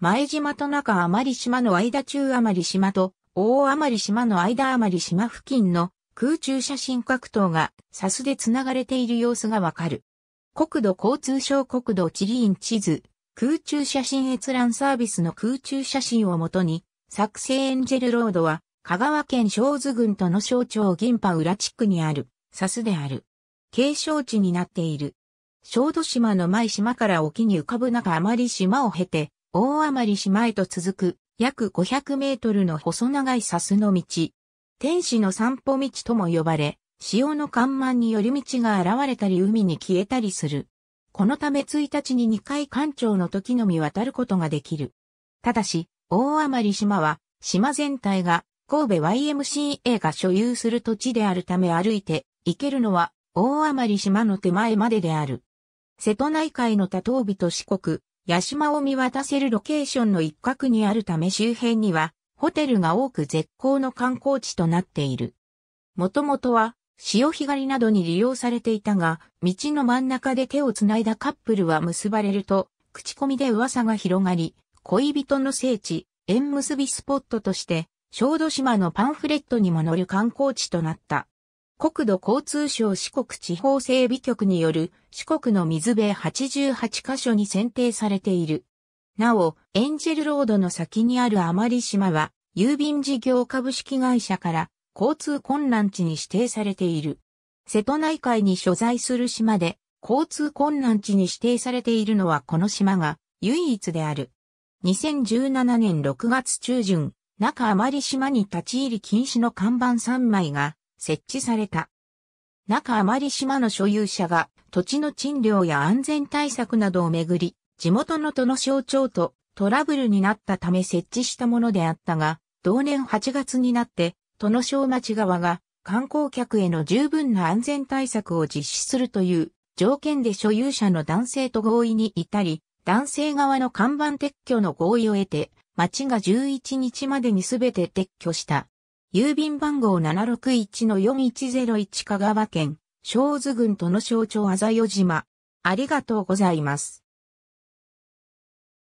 前島と中あまり島の間中あまり島と大あまり島の間あまり島付近の空中写真格闘がサスで繋がれている様子がわかる。国土交通省国土地理院地図、空中写真閲覧サービスの空中写真をもとに、作成エンジェルロードは、香川県小津郡との省庁銀波浦地区にある、サスである。景勝地になっている。小豆島の前島から沖に浮かぶ中あまり島を経て、大余り島へと続く約500メートルの細長いサスの道。天使の散歩道とも呼ばれ、潮の緩慢に寄り道が現れたり海に消えたりする。このため1日に2回干潮の時のみ渡ることができる。ただし、大余島は、島全体が神戸 YMCA が所有する土地であるため歩いて行けるのは大余島の手前までである。瀬戸内海の多島尾と四国、八島を見渡せるロケーションの一角にあるため周辺には、ホテルが多く絶好の観光地となっている。もともとは、潮干狩りなどに利用されていたが、道の真ん中で手を繋いだカップルは結ばれると、口コミで噂が広がり、恋人の聖地、縁結びスポットとして、小豆島のパンフレットにも載る観光地となった。国土交通省四国地方整備局による四国の水辺88カ所に選定されている。なお、エンジェルロードの先にある余島は、郵便事業株式会社から交通困難地に指定されている。瀬戸内海に所在する島で交通困難地に指定されているのはこの島が唯一である。2017年6月中旬、中余島に立ち入り禁止の看板3枚が設置された。中余り島の所有者が土地の賃料や安全対策などをめぐり、地元の都の省庁とトラブルになったため設置したものであったが、同年8月になって、都の省町側が観光客への十分な安全対策を実施するという条件で所有者の男性と合意に至り、男性側の看板撤去の合意を得て、町が11日までに全て撤去した。郵便番号761-4101香川県、小津郡との象徴あざよ島。ありがとうございます。